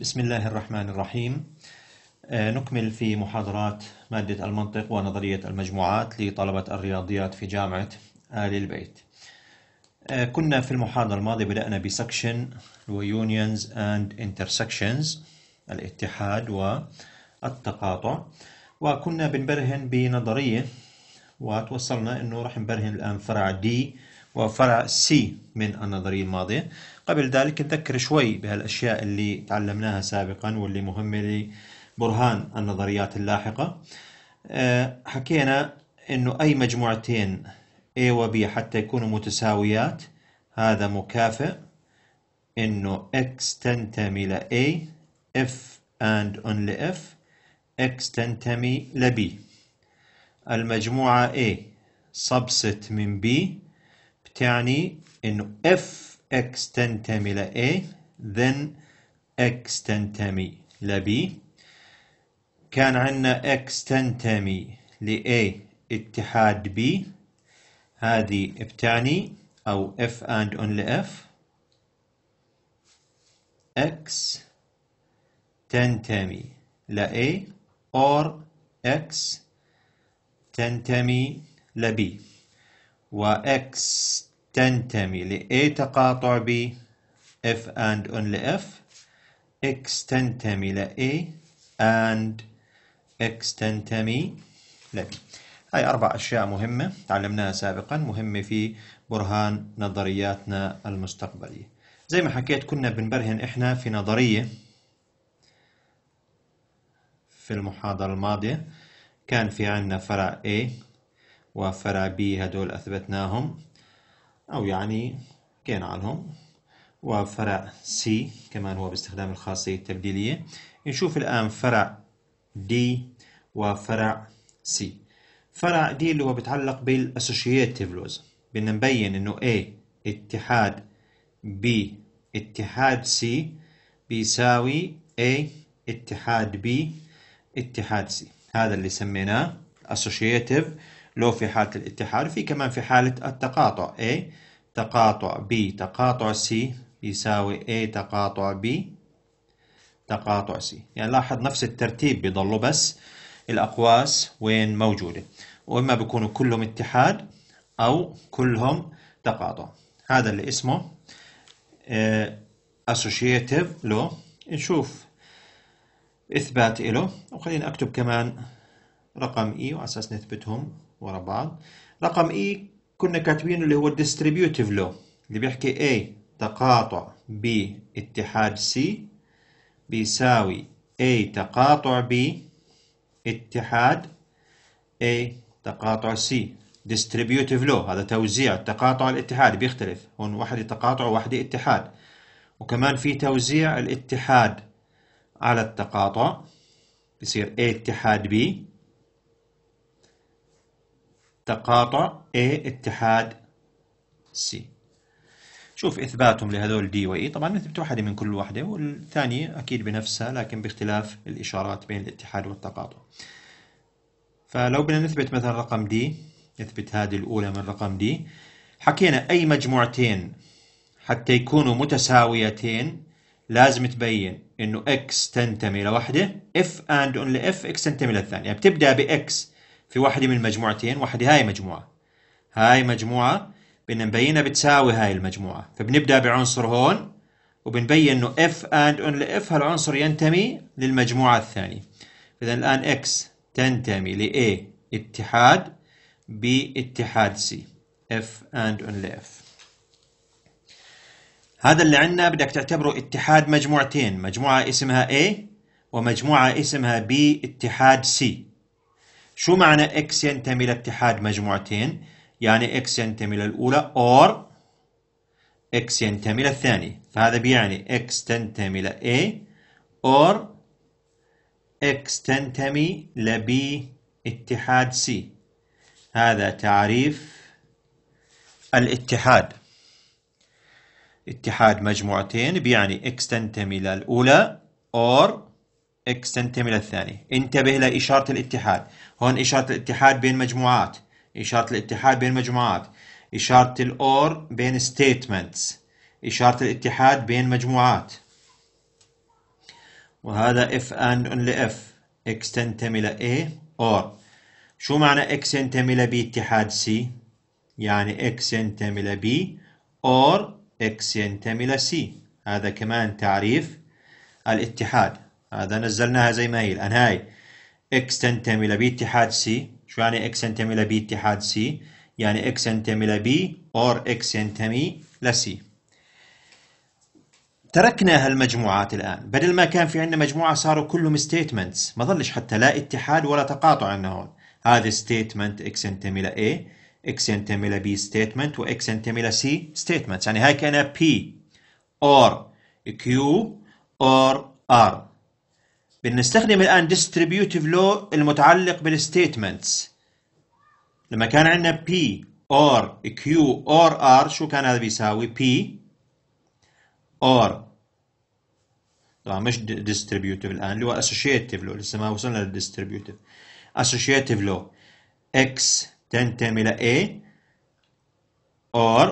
بسم الله الرحمن الرحيم آه، نكمل في محاضرات مادة المنطق ونظرية المجموعات لطلبة الرياضيات في جامعة آل البيت آه، كنا في المحاضرة الماضية بدأنا بسكشن ويونيونز اند انترسكشنز الاتحاد والتقاطع وكنا بنبرهن بنظرية وتوصلنا انه راح نبرهن الان فرع دي وفرع سي من النظرية الماضية قبل ذلك نذكر شوي بهالأشياء اللي تعلمناها سابقا واللي مهمة لبرهان النظريات اللاحقة آه، حكينا أنه أي مجموعتين A و B حتى يكونوا متساويات هذا مكافئ أنه X تنتمي ل A F and only F X تنتمي ل B المجموعة A subset من B بتعني أنه F x تنتمي ل A then x تنتمي ل B كان عندنا x تنتمي ل A اتحاد B هذه بتعني أو F and only F x تنتمي ل A or x تنتمي ل B و x تنتمي لأي تقاطع ب F and only F x تنتمي لأي and x تنتمي لB هاي أربع أشياء مهمة تعلمناها سابقا مهمة في برهان نظرياتنا المستقبلية زي ما حكيت كنا بنبرهن إحنا في نظرية في المحاضرة الماضية كان في عنا فرع A وفرع B هدول أثبتناهم أو يعني كان عنهم وفرع C كمان هو باستخدام الخاصية التبديلية نشوف الآن فرع D وفرع C فرع D اللي هو بيتعلق بالاسوشيتيف لوز بدنا نبين انه A اتحاد B اتحاد C بيساوي A اتحاد B اتحاد C هذا اللي سميناه associative لو في حالة الاتحاد في كمان في حالة التقاطع A تقاطع B تقاطع C يساوي A تقاطع B تقاطع C يعني لاحظ نفس الترتيب بيضلوا بس الأقواس وين موجودة وإما بيكونوا كلهم اتحاد أو كلهم تقاطع هذا اللي اسمه اسوشيتيف آه، لو نشوف إثبات إله وخلينا أكتب كمان رقم إي e وعلى أساس نثبتهم ورا بعض رقم اي e، كنا كاتبينه اللي هو الديستريبيوتيف لو اللي بيحكي A تقاطع B اتحاد C بيساوي A تقاطع B اتحاد A تقاطع C ديستريبيوتيف لو هذا توزيع تقاطع الاتحاد بيختلف هون وحده تقاطع وواحدة اتحاد وكمان في توزيع الاتحاد على التقاطع بصير A اتحاد B تقاطع A اتحاد C شوف إثباتهم لهذول D و E طبعا نثبت واحدة من كل واحدة والثانية أكيد بنفسها لكن باختلاف الإشارات بين الاتحاد والتقاطع فلو بدنا نثبت مثلا رقم D نثبت هذه الأولى من رقم D حكينا أي مجموعتين حتى يكونوا متساويتين لازم تبين انه x تنتمي لوحده if and only if x تنتمي للثانيه يعني بتبدا ب x في واحدة من المجموعتين واحدة هاي مجموعة هاي مجموعة بدنا نبينها بتساوي هاي المجموعة فبنبدأ بعنصر هون وبنبين انه اف اند اون لاف هالعنصر ينتمي للمجموعة الثانية إذا الآن اكس تنتمي ل A اتحاد B اتحاد C F and only F هذا اللي عندنا بدك تعتبره اتحاد مجموعتين مجموعة اسمها A ومجموعة اسمها B اتحاد C شو معنى x ينتمي لاتحاد مجموعتين يعني x ينتمي للأولى or x ينتمي للثانية فهذا بيعني x تنتمي ل A or x تنتمي ل B اتحاد C هذا تعريف الاتحاد اتحاد مجموعتين بيعني x تنتمي للأولى or x تنتمي للثانية انتبه لإشارة الاتحاد هون إشارة الاتحاد بين مجموعات إشارة الاتحاد بين مجموعات إشارة الأور بين statements إشارة الاتحاد بين مجموعات وهذا if and only if x تنتمي A or شو معنى x ينتمي ل B اتحاد C يعني x ينتمي ل B or x ينتمي ل C هذا كمان تعريف الاتحاد هذا نزلناها زي ما هي الآن هاي x تنتمي إلى B اتحاد C شو يعني x تنتمي إلى B اتحاد C يعني x ينتمي إلى B or x ينتمي إلى C تركنا هالمجموعات الآن بدل ما كان في عندنا مجموعة صاروا كلهم statements ما ظلش حتى لا اتحاد ولا تقاطع عندنا هون هذا statement x ينتمي إلى A x ينتمي إلى B statement و x ينتمي إلى C statements يعني هاي كأنها P or Q or R بنستخدم الآن distributive law المتعلق بالstatements لما كان عندنا P or Q or R شو كان هذا بيساوي P or طبعا مش distributive الآن اللي هو associative law لسه ما وصلنا للdistributive associative law X تنتمي إلى A or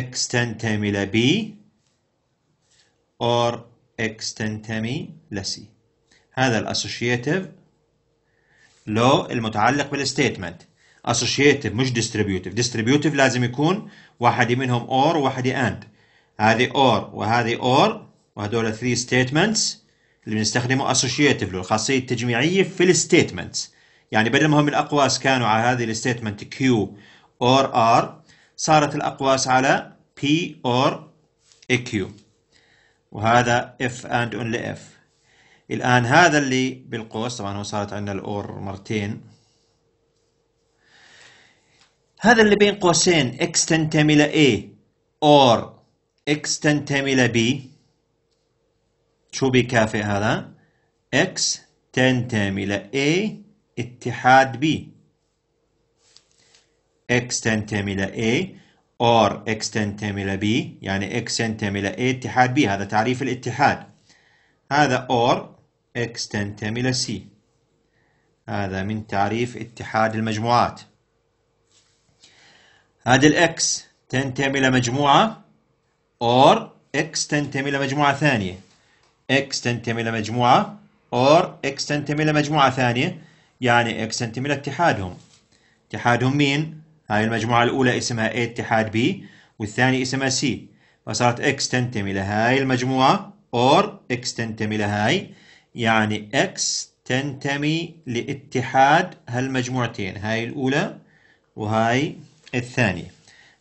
X تنتمي إلى B or X تنتمي إلى C هذا الاسوشيتيف لو المتعلق بالستيتمنت اسوشيتيف مش ديستريبيوتيف ديستريبيوتيف لازم يكون واحد منهم اور وواحد اند هذه اور وهذه اور وهذول 3 ستيتمنتس اللي بنستخدمه اسوشيتيف لو الخاصيه التجميعيه في الستيتمنتس يعني بدل ما هم الاقواس كانوا على هذه الستيتمنت كيو اور ار صارت الاقواس على بي اور اي كيو وهذا اف اند اونلي اف الآن هذا اللي بالقوس طبعا هو صارت عندنا الأور مرتين هذا اللي بين قوسين x تنتمي إلى A أور x تنتمي إلى B شو بيكافئ هذا؟ x تنتمي إلى A اتحاد B x تنتمي إلى A أور x تنتمي إلى B يعني x تنتمي إلى A اتحاد B هذا تعريف الاتحاد هذا أور X تنتمي لسي هذا من تعريف اتحاد المجموعات ال الإكس تنتمي لمجموعة or X تنتمي لمجموعة ثانية X تنتمي لمجموعة or X تنتمي لمجموعة ثانية يعني X تنتمي لاتحادهم اتحادهم مين؟ هاي المجموعة الأولى اسمها A اتحاد B والثاني اسمها C فصارت X تنتمي لهاي المجموعة or X تنتمي لهاي يعني X تنتمي لاتحاد هالمجموعتين هاي الأولى وهاي الثانية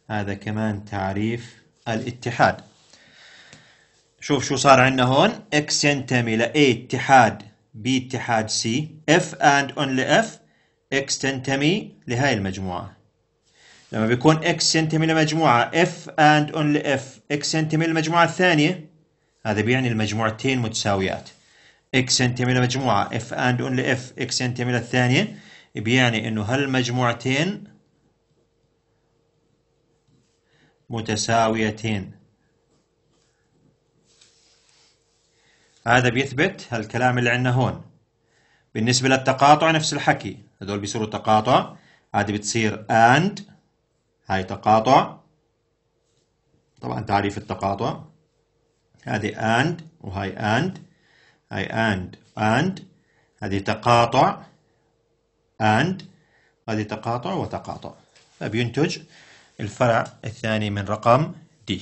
هذا كمان تعريف الاتحاد شوف شو صار عندنا هون X ينتمي ل A اتحاد B اتحاد C F and only F X تنتمي لهاي المجموعة لما بيكون X ينتمي لمجموعة F and only F X ينتمي للمجموعة الثانية هذا بيعني المجموعتين متساويات اكس ينتمي لمجموعة اف اند اونلي اف اكس ينتمي للثانية بيعني انه هالمجموعتين متساويتين هذا بيثبت هالكلام اللي عندنا هون بالنسبة للتقاطع نفس الحكي هذول بيصيروا تقاطع هذه بتصير اند هاي تقاطع طبعا تعريف التقاطع هذه اند وهاي اند أي and and هذه تقاطع and هذه تقاطع وتقاطع فبينتج طيب، الفرع الثاني من رقم D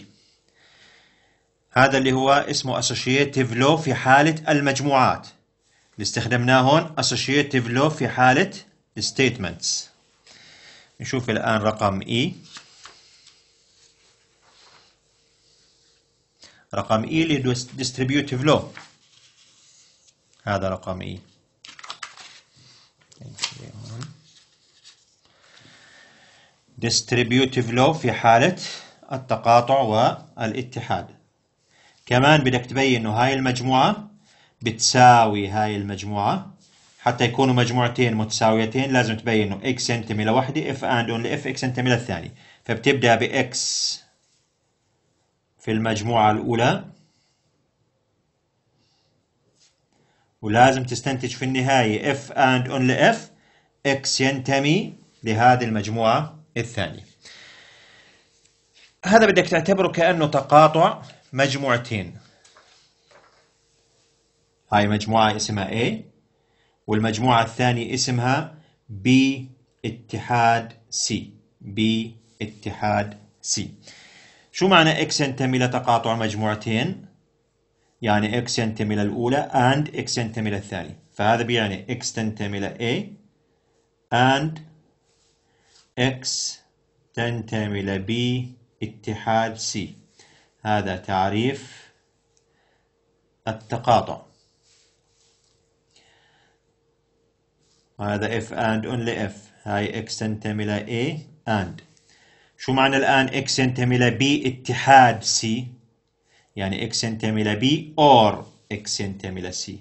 هذا اللي هو اسمه associative law في حالة المجموعات اللي استخدمناه هون associative law في حالة statements نشوف الآن رقم E رقم E اللي هو distributive law هذا رقم اي ديستريبيوتيف لو في حالة التقاطع والاتحاد كمان بدك تبين انه هاي المجموعة بتساوي هاي المجموعة حتى يكونوا مجموعتين متساويتين لازم تبين انه اكس ينتمي لوحدة اف اند اون اف اكس ينتمي للثاني فبتبدأ باكس في المجموعة الأولى ولازم تستنتج في النهاية F and only F X ينتمي لهذه المجموعة الثانية هذا بدك تعتبره كأنه تقاطع مجموعتين هاي مجموعة اسمها A والمجموعة الثانية اسمها B اتحاد C B اتحاد C شو معنى X ينتمي لتقاطع مجموعتين؟ يعني x ينتمي للأولى and x ينتمي للثانية فهذا بيعني x تنتمي ل A and x تنتمي ل B اتحاد C هذا تعريف التقاطع وهذا F and only F هاي x تنتمي ل A and شو معنى الآن x ينتمي ل B اتحاد C يعني x ينتمي الى B or x ينتمي الى C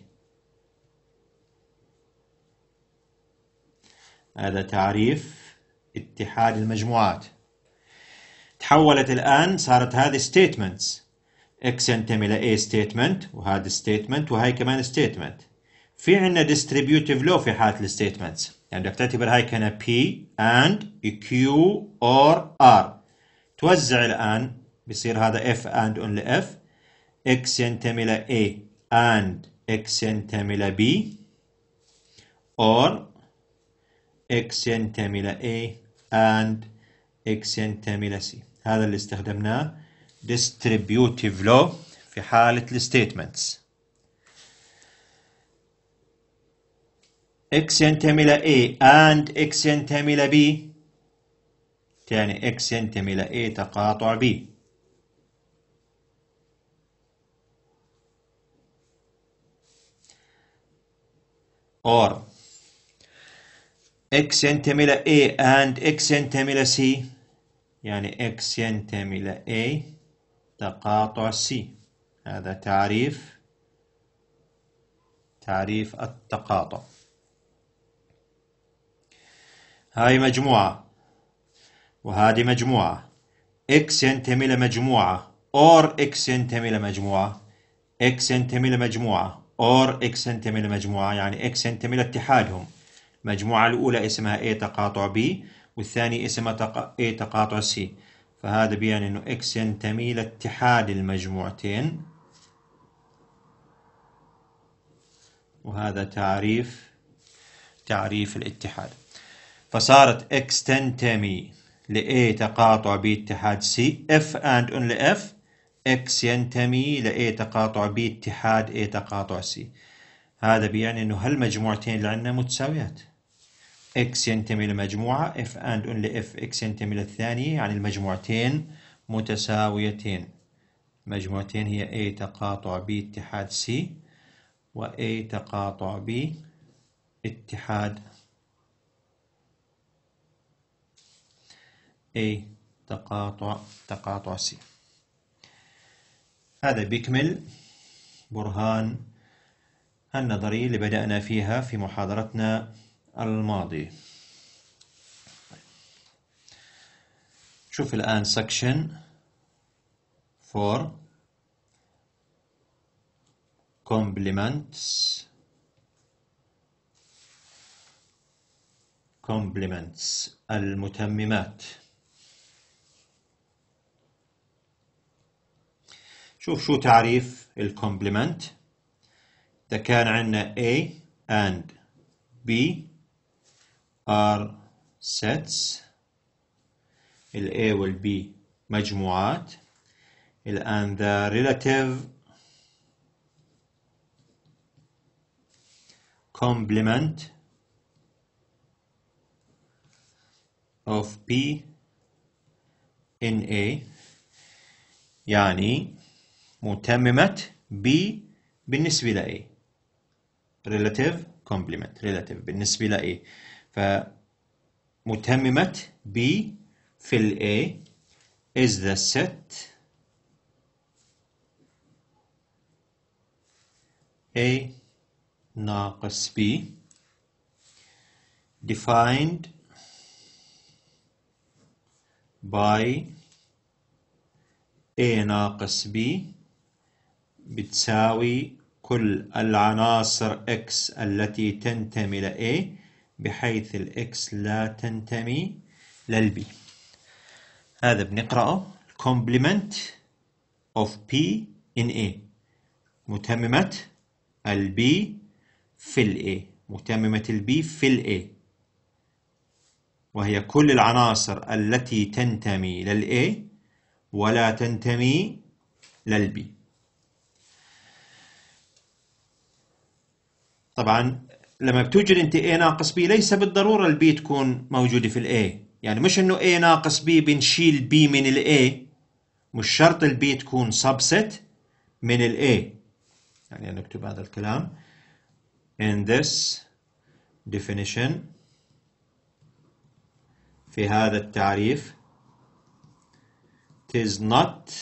هذا تعريف اتحاد المجموعات تحولت الآن صارت هذه statements x ينتمي الى A statement وهذا statement وهي كمان statement في عندنا distributive law في حالة الستيتمنتس يعني بدك تعتبر هاي كانها P and Q or R توزع الآن بصير هذا F and only F x ينتمي A and x ينتمي B or x ينتمي A and x ينتمي C هذا اللي استخدمناه distributive law في حالة الستيتمنتس x ينتمي إلى A and x ينتمي إلى B يعني x ينتمي إلى A تقاطع B or x ينتمي إلى A and x ينتمي إلى C يعني x ينتمي إلى A تقاطع C هذا تعريف تعريف التقاطع هاي مجموعة وهذه مجموعة x ينتمي إلى مجموعة or x ينتمي إلى مجموعة x ينتمي إلى مجموعة اور اكس تنتمي لمجموعة يعني اكس تنتمي لاتحادهم المجموعة الأولى اسمها A تقاطع B والثاني اسمها تق... A تقاطع C فهذا بيان انه اكس ينتمي لاتحاد المجموعتين وهذا تعريف تعريف الاتحاد فصارت اكس تنتمي ل A تقاطع B اتحاد C F and only F اكس ينتمي ل A تقاطع B اتحاد A تقاطع C هذا بيعني انه هالمجموعتين اللي عندنا متساويات اكس ينتمي لمجموعة اف and only if اكس ينتمي للثانية يعني المجموعتين متساويتين مجموعتين هي A تقاطع B اتحاد C و A تقاطع B اتحاد A تقاطع تقاطع C هذا بيكمل برهان النظري اللي بدأنا فيها في محاضرتنا الماضية شوف الآن section 4 complements complements المتممات شوف شو تعريف الكومبلمنت إذا كان عندنا A and B are sets ال A وال B مجموعات الآن the relative complement of P in A يعني متممة B بالنسبة ل A relative complement relative بالنسبة ل A فمتممة B في ال A is the set A ناقص B defined by A ناقص B بتساوي كل العناصر X التي تنتمي ل A بحيث ال X لا تنتمي لل B هذا بنقرأه complement of P in A متممة ال B في ال A متممة ال B في ال A وهي كل العناصر التي تنتمي لل A ولا تنتمي لل B طبعا لما بتوجد انت A ناقص B ليس بالضروره البي تكون موجوده في الA يعني مش انه A ناقص B بنشيل B من الA مش شرط البي تكون سبست من الA يعني انا اكتب هذا الكلام in this definition في هذا التعريف it is not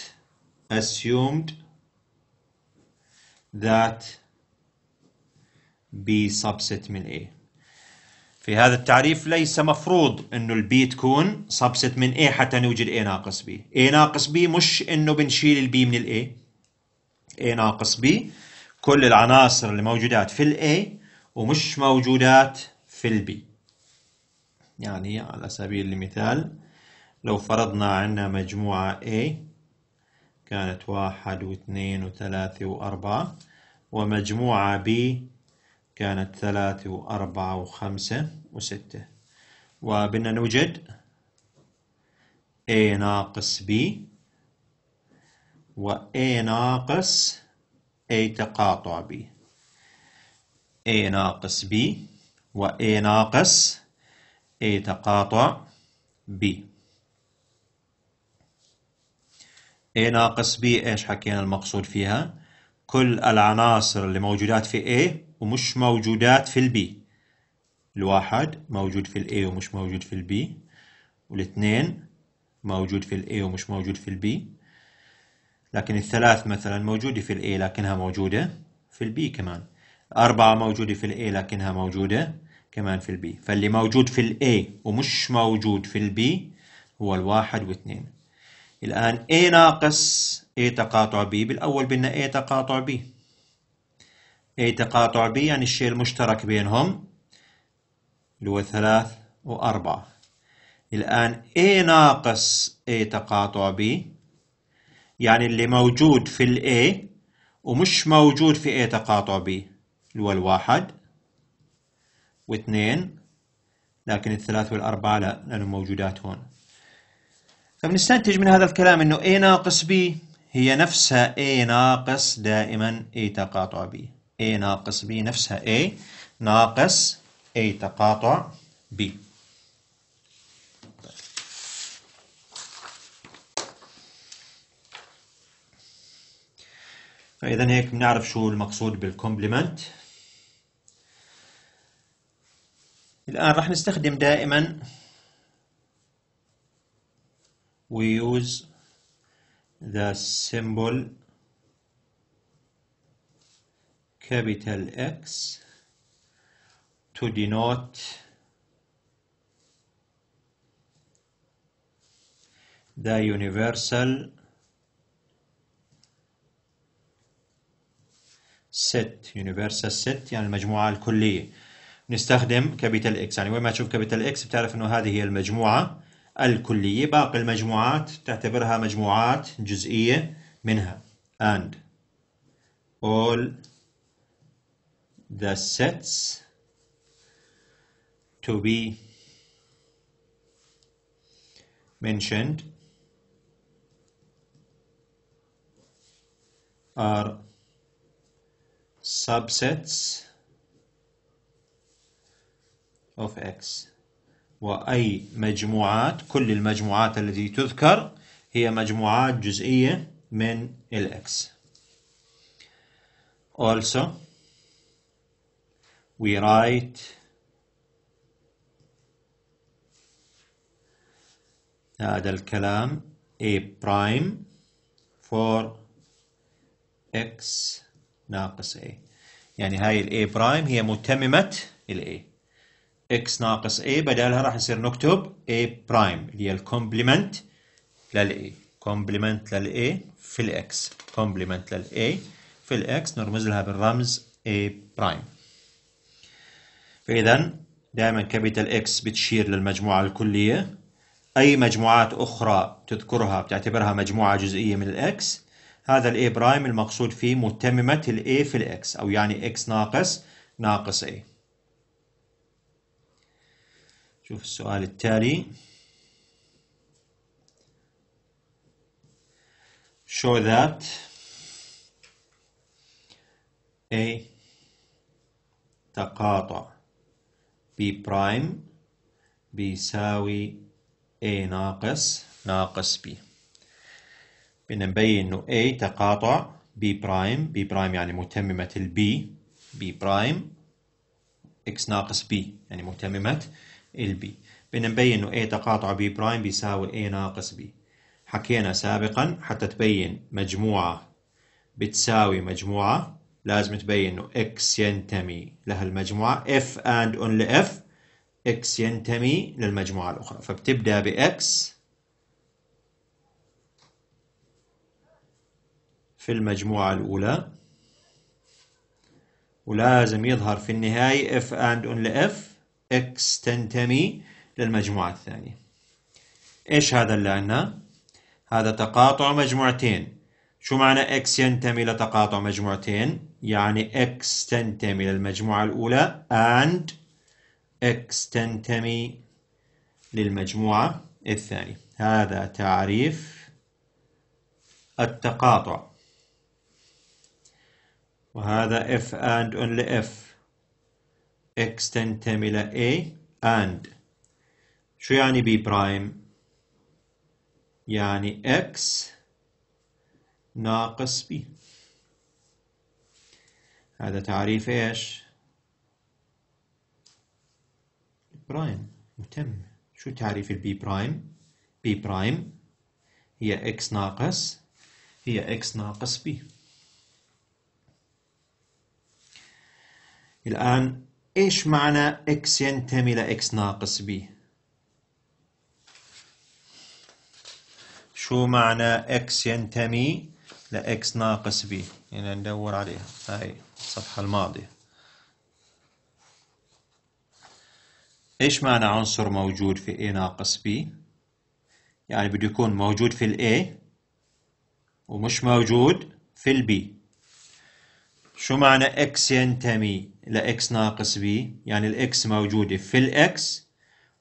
assumed that بي سبست من A في هذا التعريف ليس مفروض انه البي تكون سبست من A حتى نوجد A ناقص B A ناقص B مش انه بنشيل البي من الA A ناقص B كل العناصر اللي موجودات في الA ومش موجودات في البي يعني على سبيل المثال لو فرضنا عندنا مجموعة A كانت واحد واثنين وثلاثة وأربعة ومجموعة B كانت ثلاثة وأربعة وخمسة وستة وبدنا نوجد A ناقص B و A ناقص A تقاطع B A ناقص B و A ناقص A تقاطع B A ناقص B ايش حكينا المقصود فيها؟ كل العناصر اللي موجودات في A ومش موجودات في البي الواحد موجود في الاي ومش موجود في البي والاثنين موجود في الاي ومش موجود في البي لكن الثلاث مثلا موجودة في الاي لكنها موجودة في البي كمان الأربعة موجودة في الاي لكنها موجودة كمان في البي فاللي موجود في الاي ومش موجود في البي هو الواحد واثنين الآن a ناقص a تقاطع b بالأول بدنا a تقاطع b أي تقاطع B يعني الشيء المشترك بينهم اللي هو ثلاث وأربعة الآن A ناقص A تقاطع B يعني اللي موجود في ال A ومش موجود في A تقاطع B اللي هو الواحد واثنين لكن الثلاث والأربعة لا لأنهم موجودات هون فبنستنتج من هذا الكلام إنه A ناقص B هي نفسها A ناقص دائما A تقاطع B A ناقص B نفسها A ناقص A تقاطع B فإذا هيك بنعرف شو المقصود بالكومبلمنت الآن راح نستخدم دائما we use the symbol capital X to denote the universal set universal set يعني المجموعة الكلية نستخدم كابيتال اكس يعني وين ما تشوف كابيتال اكس بتعرف انه هذه هي المجموعة الكلية باقي المجموعات تعتبرها مجموعات جزئية منها and all the sets to be mentioned are subsets of X وأي مجموعات كل المجموعات التي تذكر هي مجموعات جزئية من الإكس also we write هذا الكلام A prime for X ناقص A يعني هاي ال A prime هي متممة ال A X ناقص A بدالها راح يصير نكتب A prime اللي هي الكومبلمنت لل A كومبلمنت لل A في ال X كومبلمنت لل A في ال X نرمز لها بالرمز A prime فإذا دائما كابيتال اكس بتشير للمجموعة الكلية أي مجموعات أخرى تذكرها بتعتبرها مجموعة جزئية من الإكس هذا الاي برايم المقصود فيه متممة الاي في الإكس أو يعني إكس ناقص ناقص إيه شوف السؤال التالي show that A تقاطع بي برايم بيساوي A ناقص ناقص B بنبين انه A تقاطع B برايم B برايم يعني متممة ال B B برايم X ناقص B يعني متممة ال B بنبين انه A تقاطع B برايم بيساوي A ناقص B حكينا سابقا حتى تبين مجموعة بتساوي مجموعة لازم تبين انه اكس ينتمي لها المجموعه اف اند اون لاف اكس ينتمي للمجموعه الاخرى فبتبدا باكس في المجموعه الاولى ولازم يظهر في النهايه اف اند only لاف اكس تنتمي للمجموعه الثانيه ايش هذا اللي عندنا هذا تقاطع مجموعتين شو معنى اكس ينتمي لتقاطع مجموعتين يعني X تنتمي للمجموعة الأولى and X تنتمي للمجموعة الثانية هذا تعريف التقاطع وهذا F and only F X تنتمي ل A and شو يعني B برايم يعني X ناقص B هذا تعريف ايش برايم متم شو تعريف البي برايم بي برايم هي اكس ناقص هي اكس ناقص بي الآن إيش معنى x ينتمي إلى x ناقص b؟ شو معنى x ينتمي ل x ناقص b؟ هنا يعني ندور عليها هاي الصفحة الماضية إيش معنى عنصر موجود في A ناقص B؟ يعني بده يكون موجود في ال ومش موجود في ال شو معنى X ينتمي ل X ناقص B؟ يعني ال X موجودة في ال X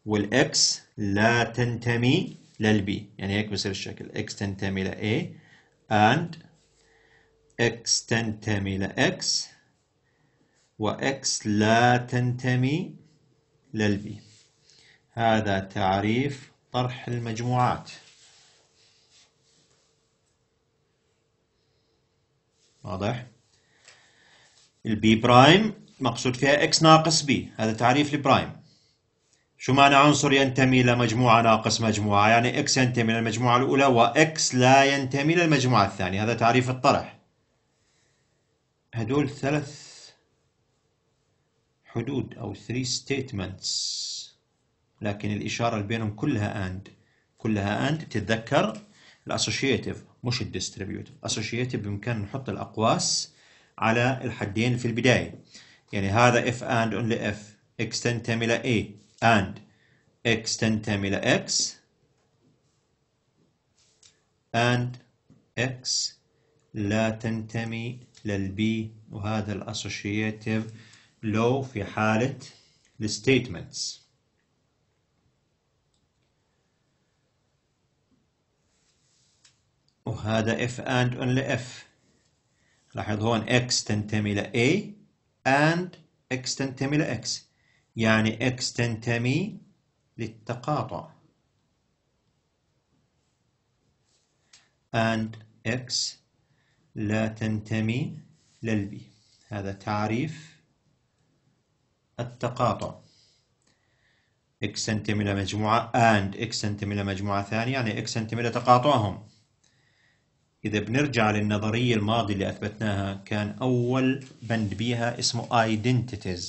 وال X لا تنتمي لل يعني هيك بصير الشكل X تنتمي ل A and x تنتمي لإكس وإكس لا تنتمي للبي هذا تعريف طرح المجموعات واضح البي برايم مقصود فيها اكس ناقص بي هذا تعريف البرايم شو معنى عنصر ينتمي لمجموعة ناقص مجموعة يعني اكس ينتمي للمجموعة الأولى واكس لا ينتمي للمجموعة الثانية هذا تعريف الطرح هدول ثلاث حدود أو 3 statements لكن الإشارة اللي بينهم كلها and كلها and تتذكر الاسوشيتيف مش الديستريبيوتيف اسوشيتيف بإمكاننا نحط الأقواس على الحدين في البداية يعني هذا if and only if x تنتمي إلى A and x تنتمي إلى x and x لا تنتمي للبي وهذا الاسوشيتيف لو في حالة الستيتمنتس وهذا if and only if لاحظ هون x تنتمي ل A and x تنتمي ل X يعني x تنتمي للتقاطع and x لا تنتمي للبي هذا تعريف التقاطع x تنتمي إلى مجموعة and x تنتمي إلى مجموعة ثانية يعني x تنتمي إلى تقاطعهم إذا بنرجع للنظرية الماضية اللي أثبتناها كان أول بند بيها اسمه identities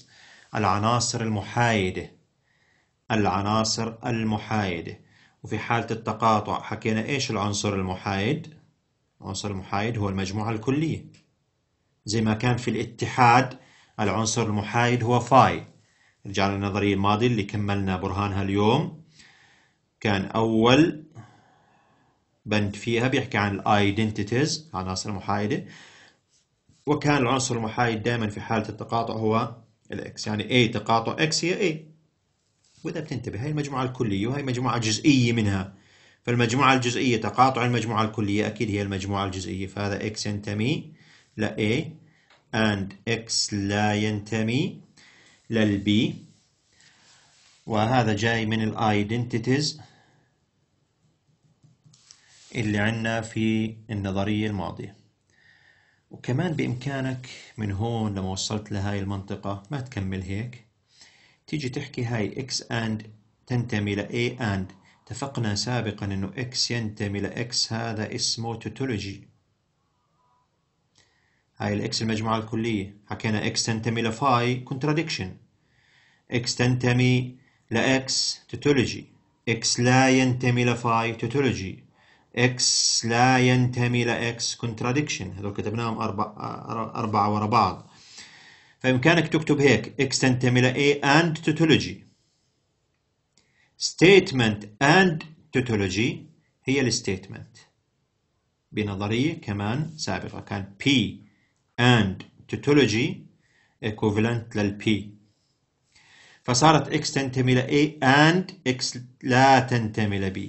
العناصر المحايدة العناصر المحايدة وفي حالة التقاطع حكينا إيش العنصر المحايد عنصر المحايد هو المجموعة الكلية زي ما كان في الاتحاد العنصر المحايد هو فاي رجعنا للنظرية الماضية اللي كملنا برهانها اليوم كان أول بند فيها بيحكي عن الايدنتيتيز عناصر محايدة وكان العنصر المحايد دائما في حالة التقاطع هو الاكس يعني A تقاطع X هي A وإذا بتنتبه هاي المجموعة الكلية وهي مجموعة جزئية منها فالمجموعة الجزئية تقاطع المجموعة الكلية أكيد هي المجموعة الجزئية فهذا x ينتمي ل A and x لا ينتمي لل B وهذا جاي من الايدنتيتيز اللي عندنا في النظرية الماضية وكمان بإمكانك من هون لما وصلت لهاي المنطقة ما تكمل هيك تيجي تحكي هاي x and تنتمي ل A and اتفقنا سابقا أنه x ينتمي إلى x هذا اسمه توتولوجي هاي الإكس المجموعة الكلية حكينا إكس تنتمي لفاي كونتراديكشن إكس تنتمي لإكس توتولوجي إكس لا ينتمي لفاي توتولوجي إكس لا ينتمي لإكس كونتراديكشن هذول كتبناهم أربعة أربعة ورا بعض فبإمكانك تكتب هيك إكس تنتمي A and توتولوجي statement and tautology هي statement بنظرية كمان سابقة كان P and tautology equivalent لل P فصارت X تنتمي ل A and X لا تنتمي ل B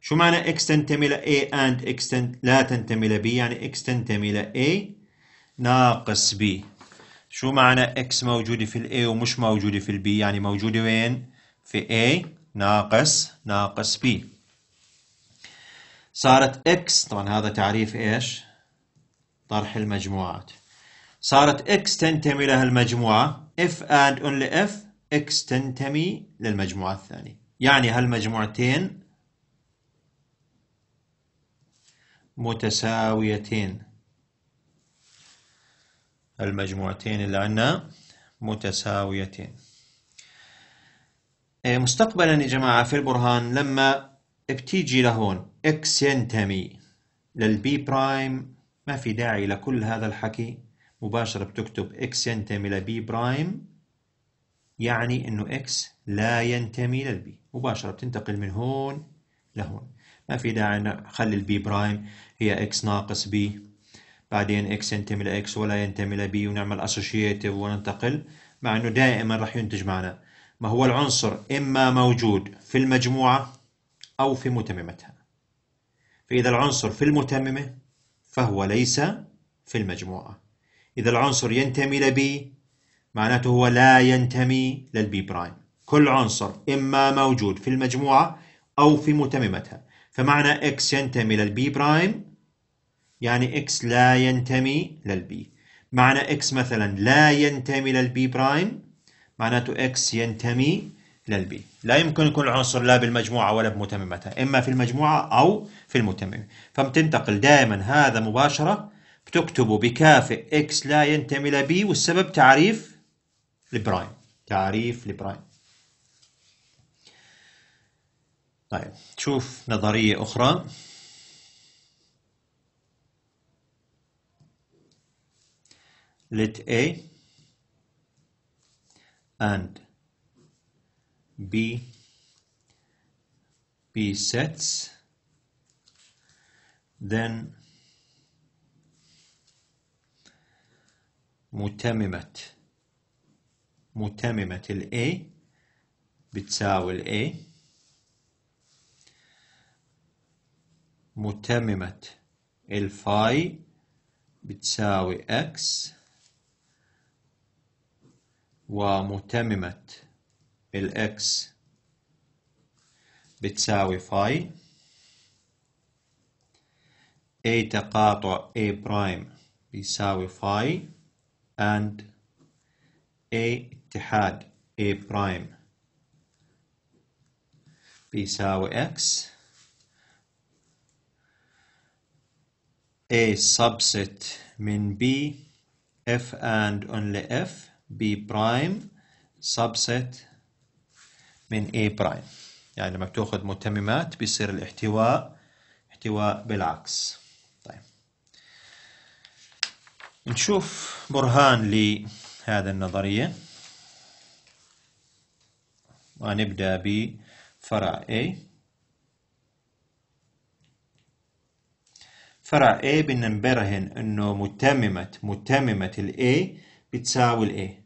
شو معنى X تنتمي ل A and X تن... لا تنتمي ل B يعني X تنتمي ل A ناقص B شو معنى X موجودة في ال A ومش موجودة في ال B يعني موجودة وين في A ناقص ناقص بي صارت اكس طبعا هذا تعريف ايش طرح المجموعات صارت اكس تنتمي لها المجموعة if and only if اكس تنتمي للمجموعة الثانية يعني هالمجموعتين متساويتين المجموعتين اللي عندنا متساويتين إيه، مستقبلا يا جماعة في البرهان لما بتيجي لهون اكس ينتمي للبي برايم ما في داعي لكل هذا الحكي مباشرة بتكتب اكس ينتمي لبي برايم يعني انه اكس لا ينتمي للبي مباشرة بتنتقل من هون لهون ما في داعي نخلي البي برايم هي اكس ناقص بي بعدين اكس ينتمي لاكس ولا ينتمي لبي ونعمل اسوشيتيف وننتقل مع انه دائما رح ينتج معنا ما هو العنصر إما موجود في المجموعة أو في متممتها فإذا العنصر في المتممة فهو ليس في المجموعة إذا العنصر ينتمي لبي معناته هو لا ينتمي للبي برايم كل عنصر إما موجود في المجموعة أو في متممتها فمعنى إكس ينتمي للبي برايم يعني إكس لا ينتمي للبي معنى إكس مثلا لا ينتمي للبي برايم معناته اكس ينتمي للبي لا يمكن يكون العنصر لا بالمجموعة ولا بمتممتها إما في المجموعة أو في المتمم فبتنتقل دائما هذا مباشرة بتكتبه بكافئ اكس لا ينتمي لبي والسبب تعريف البرايم تعريف البرايم طيب شوف نظرية أخرى let A and B B sets then متممة متممة ال A بتساوي ال A متممة الفاي بتساوي x ومتممة الإكس بتساوي فاي A تقاطع A برايم بيساوي فاي and A اتحاد A برايم بيساوي X A subset من B F and only F B برايم subset من A برايم يعني لما بتاخذ متممات بيصير الاحتواء احتواء بالعكس طيب نشوف برهان لهذا النظرية ونبدأ بفرع A فرع A بدنا نبرهن انه متممة متممة ال A بتساوي ال A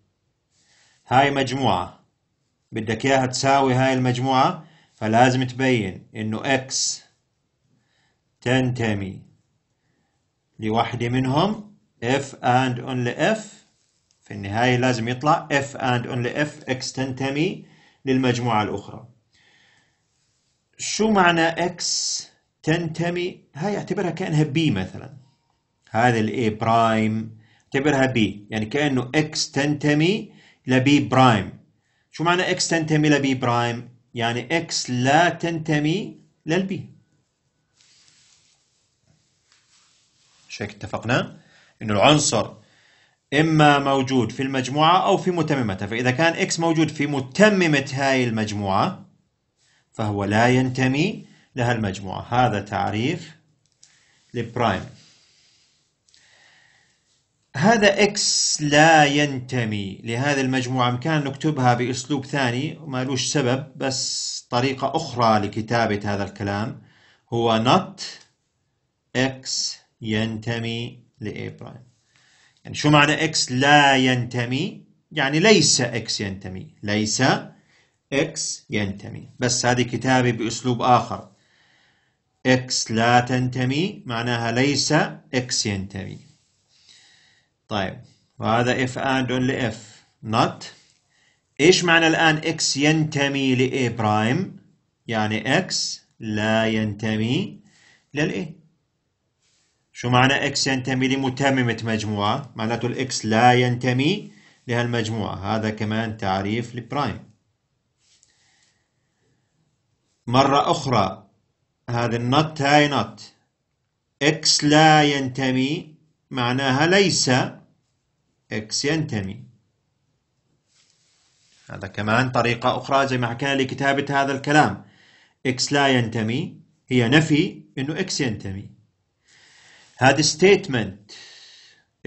هاي مجموعة بدك اياها تساوي هاي المجموعة فلازم تبين انه اكس تنتمي لوحدة منهم اف اند اونلي اف في النهاية لازم يطلع اف اند اونلي اف اكس تنتمي للمجموعة الأخرى شو معنى اكس تنتمي هاي اعتبرها كأنها بي مثلا هذا الاي a برايم اعتبرها بي يعني كأنه اكس تنتمي لبي برايم شو معنى اكس تنتمي لبي برايم يعني اكس لا تنتمي للبي مش هيك اتفقنا انه العنصر اما موجود في المجموعه او في متممتها فاذا كان اكس موجود في متممه هاي المجموعه فهو لا ينتمي لها المجموعه هذا تعريف للبرايم هذا إكس لا ينتمي لهذه المجموعة امكان نكتبها بأسلوب ثاني مالوش سبب بس طريقة أخرى لكتابة هذا الكلام هو not X ينتمي ل اي برايم يعني شو معنى X لا ينتمي يعني ليس X ينتمي ليس X ينتمي بس هذه كتابة بأسلوب آخر X لا تنتمي معناها ليس X ينتمي طيب وهذا only if not إيش معنى الآن إكس ينتمي a برايم يعني إكس لا ينتمي a شو معنى إكس ينتمي لمتممة مجموعة معناته الإكس لا ينتمي لهالمجموعة هذا كمان تعريف لبرايم مرة أخرى هذا النط هاي نط إكس لا ينتمي معناها ليس X ينتمي هذا كمان طريقة أخرى زي ما حكينا لكتابة هذا الكلام X لا ينتمي هي نفي إنه X ينتمي هذا statement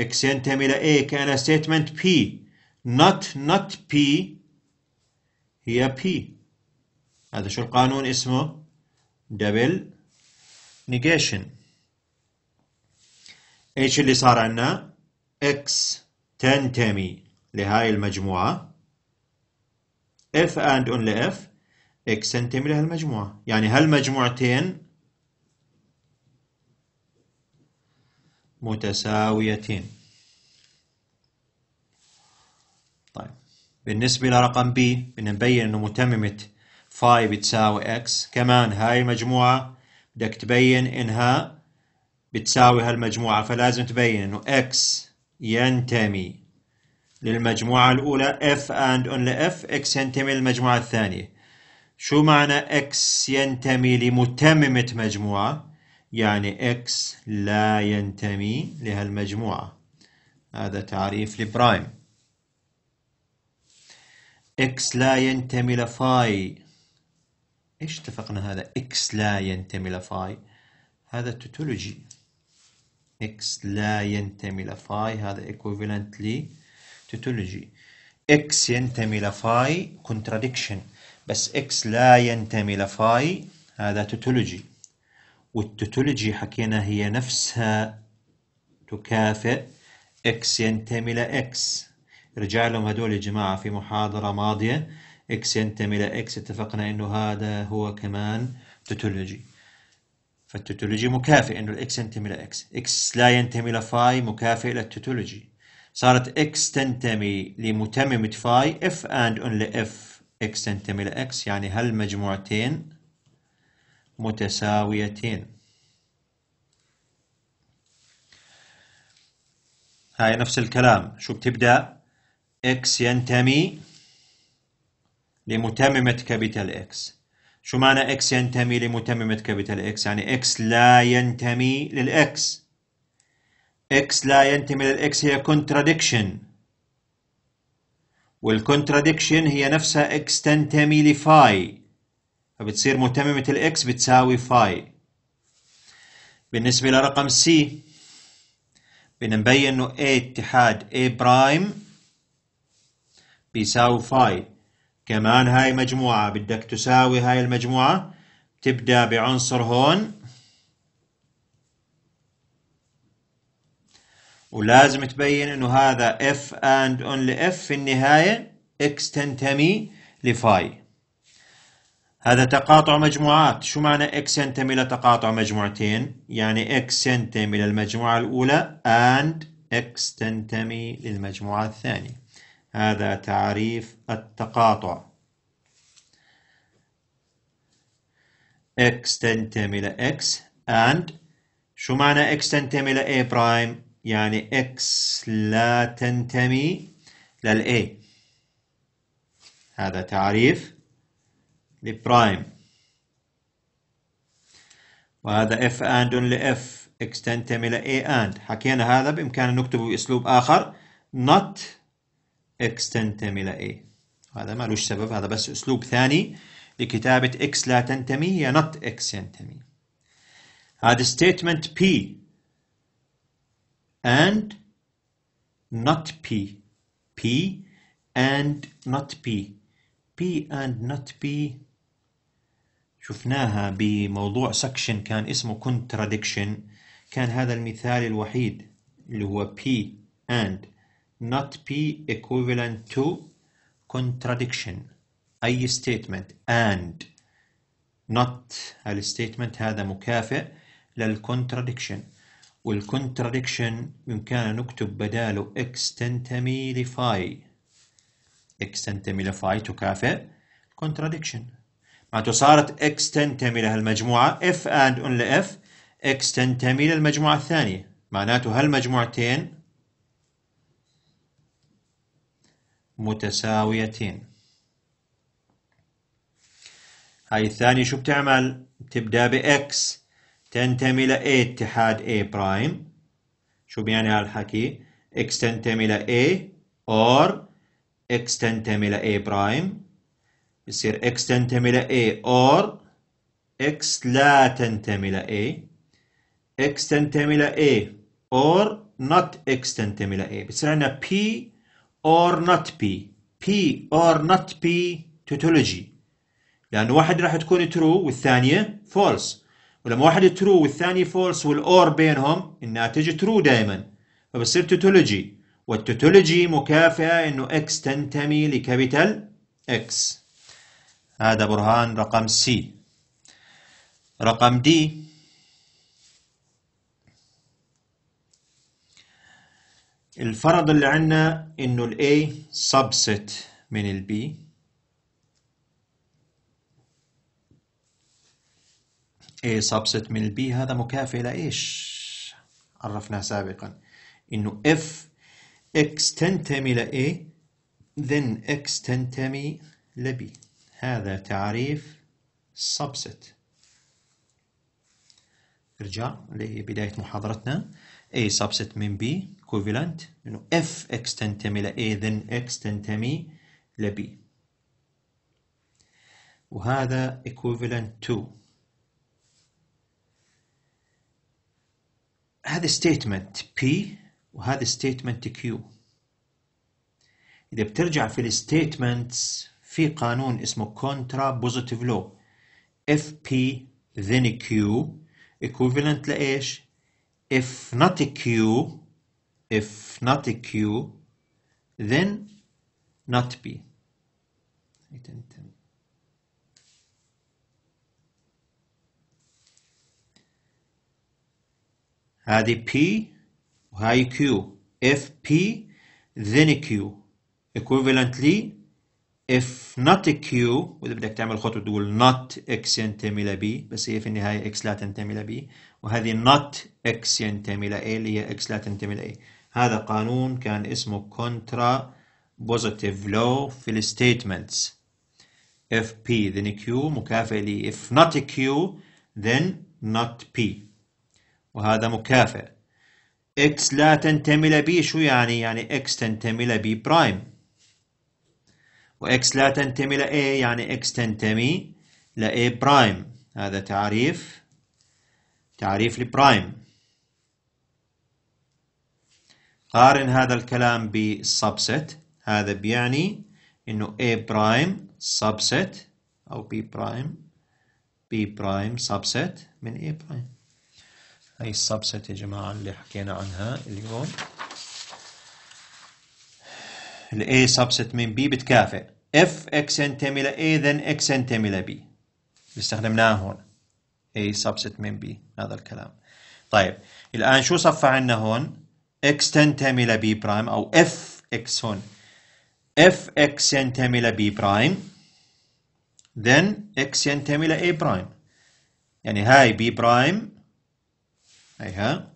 X ينتمي ل A كان statement P not not P هي P هذا شو القانون اسمه double negation ايش اللي صار عندنا X تنتمي لهاي المجموعة if and only if x تنتمي لهالمجموعة يعني هالمجموعتين متساويتين طيب بالنسبة لرقم B بدنا نبين انه متممة فاي بتساوي x كمان هاي المجموعة بدك تبين انها بتساوي هالمجموعة فلازم تبين انه x ينتمي للمجموعة الأولى F and only F X ينتمي للمجموعة الثانية شو معنى X ينتمي لمتممة مجموعة يعني X لا ينتمي لهالمجموعة هذا تعريف لبرايم X لا ينتمي لفاي ايش اتفقنا هذا X لا ينتمي لفاي هذا توتولوجي X لا ينتمي لفاي هذا equivalent لتوتولوجي X ينتمي لفاي contradiction بس X لا ينتمي لفاي هذا توتولوجي والتوتولوجي حكينا هي نفسها تكافئ X ينتمي لX رجع لهم هدول يا جماعة في محاضرة ماضية X ينتمي لX اتفقنا انه هذا هو كمان توتولوجي فالتوتولوجي مكافئ انه الاكس ينتمي لاكس اكس لا ينتمي لفاي مكافئ للتوتولوجي صارت اكس تنتمي لمتممة فاي اف اند اونلي اف اكس تنتمي لاكس يعني هل مجموعتين متساويتين هاي نفس الكلام شو بتبدأ اكس ينتمي لمتممة كابيتال اكس شو معنى اكس ينتمي لمتممة كابيتال اكس يعني اكس لا ينتمي للاكس اكس لا ينتمي للاكس هي كونتراديكشن والكونتراديكشن هي نفسها اكس تنتمي لفاي فبتصير متممة الاكس بتساوي فاي بالنسبة لرقم سي بدنا نبين انه A اتحاد A برايم بيساوي فاي كمان هاي مجموعة بدك تساوي هاي المجموعة تبدأ بعنصر هون ولازم تبين انه هذا f and only f في النهاية x تنتمي لفاي هذا تقاطع مجموعات شو معنى x ينتمي لتقاطع مجموعتين يعني x ينتمي للمجموعة الأولى and x تنتمي للمجموعة الثانية هذا تعريف التقاطع x تنتمي إلى x and شو معنى x تنتمي إلى a برايم يعني x لا تنتمي لل a هذا تعريف لبرايم وهذا f and ل f x تنتمي إلى a and حكينا هذا بإمكاننا نكتبه بأسلوب آخر not تنتمي تنتمي A هذا ما لوش سبب هذا بس أسلوب ثاني لكتابة x لا تنتمي هي not x ينتمي هذا statement P and not P P and not P P and not P شفناها بموضوع سكشن كان اسمه contradiction كان هذا المثال الوحيد اللي هو P and not be equivalent to contradiction أي statement and not الستيتمنت هذا مكافئ للكونتراديكشن والكونتراديكشن بإمكاننا نكتب بداله extentamilify تنتمي لفاي تنتمي لفاي تكافئ contradiction معناته صارت extentamil تنتمي لهالمجموعة f and only f extentamil تنتمي للمجموعة الثانية معناته هالمجموعتين متساويتين هاي الثانية شو بتعمل بتبدأ بإكس تنتمي A اتحاد A برايم شو بيعني هالحكي X تنتمي A or X تنتمي A برايم يصير X تنتمي A or X لا تنتمي A X تنتمي A or not X تنتمي A بصير عندنا P or not P P or not P tautology لأن واحد راح تكون true والثانية false ولما واحد true والثانية false والor بينهم الناتج true دائما فبصير tautology والتوتولوجي مكافئة انه x تنتمي لكابيتال x هذا برهان رقم C رقم D الفرض اللي عندنا انه الـ A subset من الـ B A subset من الـ B هذا مكافئ لايش؟ عرفناه سابقا انه F X تنتمي لـ A then X تنتمي لـ B هذا تعريف subset ارجع لبداية محاضرتنا A subset من B equivalent انه if x تنتمي ل A then x تنتمي ل B وهذا equivalent to هذا statement P وهذا statement Q إذا بترجع في الستيتمنتس في قانون اسمه كونترا بوزيتيف لو اف بي then Q equivalent لإيش؟ if not Q if not a Q, then not P. هذه P وهاي Q if P then Q equivalently if not Q وإذا بدك تعمل خطوة تقول not X ينتمي ل B بس هي في النهاية X لا تنتمي ل B وهذه not X ينتمي ل A اللي هي X لا تنتمي ل A هذا قانون كان اسمه كونترا بوزيتيف لو في الستيتمنتس اف بي then Q مكافئ لي if not Q then not P وهذا مكافئ X لا تنتمي ل B شو يعني؟ يعني X تنتمي ل B برايم وإكس لا تنتمي ل A يعني X تنتمي ل A برايم هذا تعريف تعريف البرايم قارن هذا الكلام بسبست هذا بيعني انه A برايم سبست او B برايم B برايم سبست من A برايم هاي السبست يا جماعة اللي حكينا عنها اليوم ال A subset من B بتكافئ if x ينتمي ل A then x ينتمي ل B استخدمناه هون A subset من B هذا الكلام طيب الآن شو صفى عندنا هون اكس تنتمي لبي برايم او اف اكس هون اف اكس ينتمي لبي برايم then اكس ينتمي ل برايم يعني هاي بي برايم هيها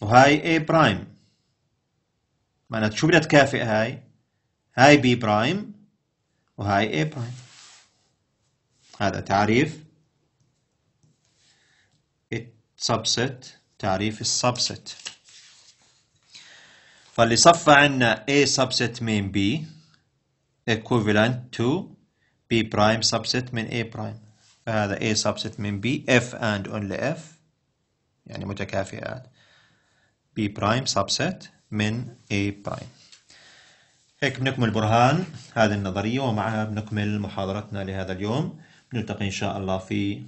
وهاي A برايم معناته شو بدها تكافئ هاي هاي بي برايم وهاي A برايم هذا تعريف subset تعريف السبست فاللي صفى عنا A subset من B equivalent to B prime subset من A prime فهذا A subset من B F and only F يعني متكافئات B prime subset من A prime هيك بنكمل برهان هذه النظرية ومعها بنكمل محاضرتنا لهذا اليوم نلتقي إن شاء الله في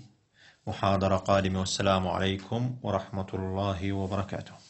محاضرة قادمة والسلام عليكم ورحمة الله وبركاته